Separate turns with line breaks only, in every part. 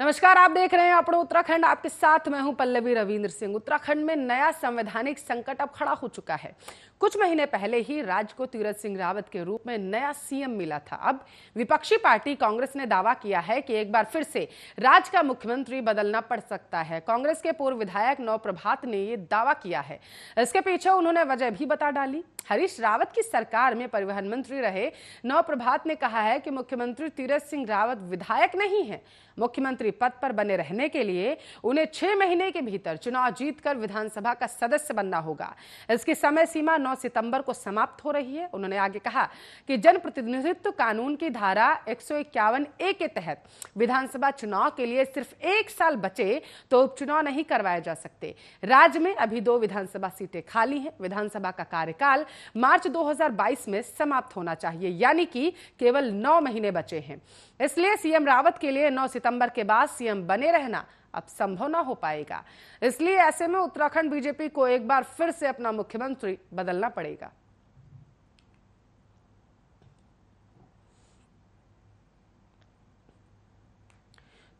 नमस्कार आप देख रहे हैं अपने उत्तराखंड आपके साथ मैं हूं पल्लवी रविंद्र सिंह उत्तराखंड में नया संवैधानिक संकट अब खड़ा हो चुका है कुछ महीने पहले ही राज्य को तीरथ सिंह रावत के रूप में नया सीएम मिला था अब विपक्षी पार्टी कांग्रेस ने दावा किया है कि एक बार फिर से राज्य का मुख्यमंत्री बदलना पड़ सकता है कांग्रेस के पूर्व विधायक नव प्रभात ने ये दावा किया है इसके पीछे उन्होंने वजह भी बता डाली हरीश रावत की सरकार में परिवहन मंत्री रहे नव प्रभात ने कहा है कि मुख्यमंत्री तीरथ सिंह रावत विधायक नहीं है मुख्यमंत्री मंत्री पद पर बने रहने के लिए उन्हें छह महीने के भीतर चुनाव जीतकर विधानसभा का सदस्य बनना होगा इसकी समय सीमा 9 सितंबर को समाप्त हो रही है उन्होंने आगे कहा कि जनप्रतिनिधित्व कानून की धारा एक ए के तहत विधानसभा चुनाव के लिए सिर्फ एक साल बचे तो उपचुनाव नहीं करवाए जा सकते राज्य में अभी दो विधानसभा सीटें खाली हैं विधानसभा का कार्यकाल मार्च 2022 में समाप्त होना चाहिए यानी कि केवल नौ महीने बचे हैं इसलिए सीएम रावत के लिए नौ सितंबर के बाद बाद सीएम बने रहना अब संभव ना हो पाएगा इसलिए ऐसे में उत्तराखंड बीजेपी को एक बार फिर से अपना मुख्यमंत्री बदलना पड़ेगा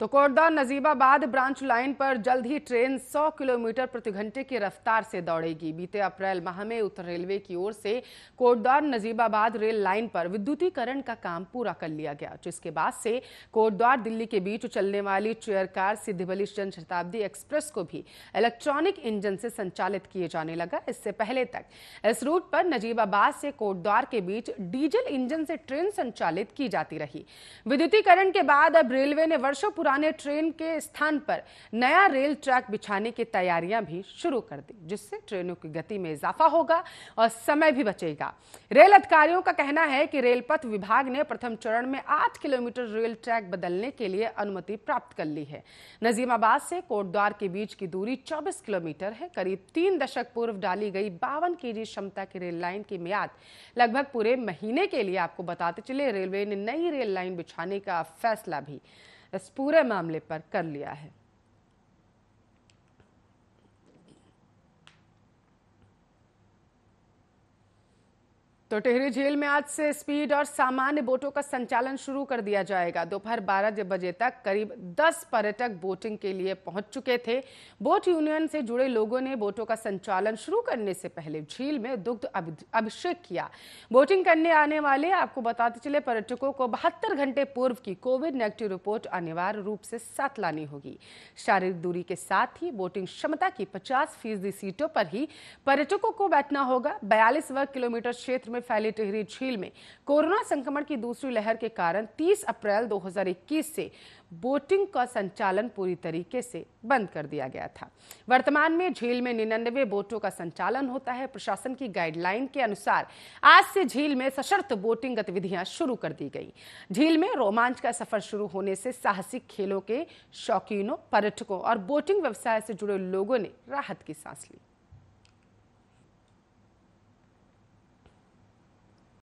तो कोटदा नजीबाबाद ब्रांच लाइन पर जल्द ही ट्रेन 100 किलोमीटर प्रति घंटे की रफ्तार से दौड़ेगी बीते अप्रैल माह में उत्तर रेलवे की ओर से कोटद्वार नजीबाबाद रेल लाइन पर विद्युतीकरण का काम पूरा कर लिया गया जिसके बाद से कोटद्वार दिल्ली के बीच चलने वाली चेयर कार सिद्धिबली जन शताब्दी एक्सप्रेस को भी इलेक्ट्रॉनिक इंजन से संचालित किए जाने लगा इससे पहले तक इस रूट पर नजीबाबाद से कोटद्वार के बीच डीजल इंजन से ट्रेन संचालित की जाती रही विद्युतीकरण के बाद अब रेलवे ने वर्षों पुराने ट्रेन के स्थान पर नया रेल ट्रैक बिछाने की तैयारियां भी शुरू कर दी जिससे ट्रेनों की गति में इजाफा होगा और समय भी बचेगा रेल अधिकारियों का कहना है कि रेल पथ विभाग ने प्रथम चरण में आठ किलोमीटर रेल ट्रैक बदलने के लिए अनुमति प्राप्त कर ली है नजीमाबाद से कोटद्वार के बीच की दूरी चौबीस किलोमीटर है करीब तीन दशक पूर्व डाली गई बावन के क्षमता की रेल लाइन की मियाद लगभग पूरे महीने के लिए आपको बताते चले रेलवे ने नई रेल लाइन बिछाने का फैसला भी इस पूरे मामले पर कर लिया है तो टिहरी झील में आज से स्पीड और सामान्य बोटों का संचालन शुरू कर दिया जाएगा दोपहर 12 बजे तक करीब 10 पर्यटक बोटिंग के लिए पहुंच चुके थे बोट यूनियन से जुड़े लोगों ने बोटों का संचालन शुरू करने से पहले झील में दुग्ध अभिषेक किया बोटिंग करने आने वाले आपको बताते चले पर्यटकों को बहत्तर घंटे पूर्व की कोविड नेगेटिव रिपोर्ट अनिवार्य रूप से साथ लानी होगी शारीरिक दूरी के साथ ही बोटिंग क्षमता की पचास फीसदी सीटों पर ही पर्यटकों को बैठना होगा बयालीस वर्ग किलोमीटर क्षेत्र में फैले टिहरी झील में कोरोना संक्रमण की दूसरी लहर के कारण 30 अप्रैल 2021 से बोटिंग का संचालन पूरी तरीके से बंद कर दिया गया था वर्तमान में झील में निन्यानवे बोटों का संचालन होता है प्रशासन की गाइडलाइन के अनुसार आज से झील में सशर्त बोटिंग गतिविधियां शुरू कर दी गई झील में रोमांच का सफर शुरू होने से साहसिक खेलों के शौकीनों पर्यटकों और बोटिंग व्यवसाय से जुड़े लोगों ने राहत की सांस ली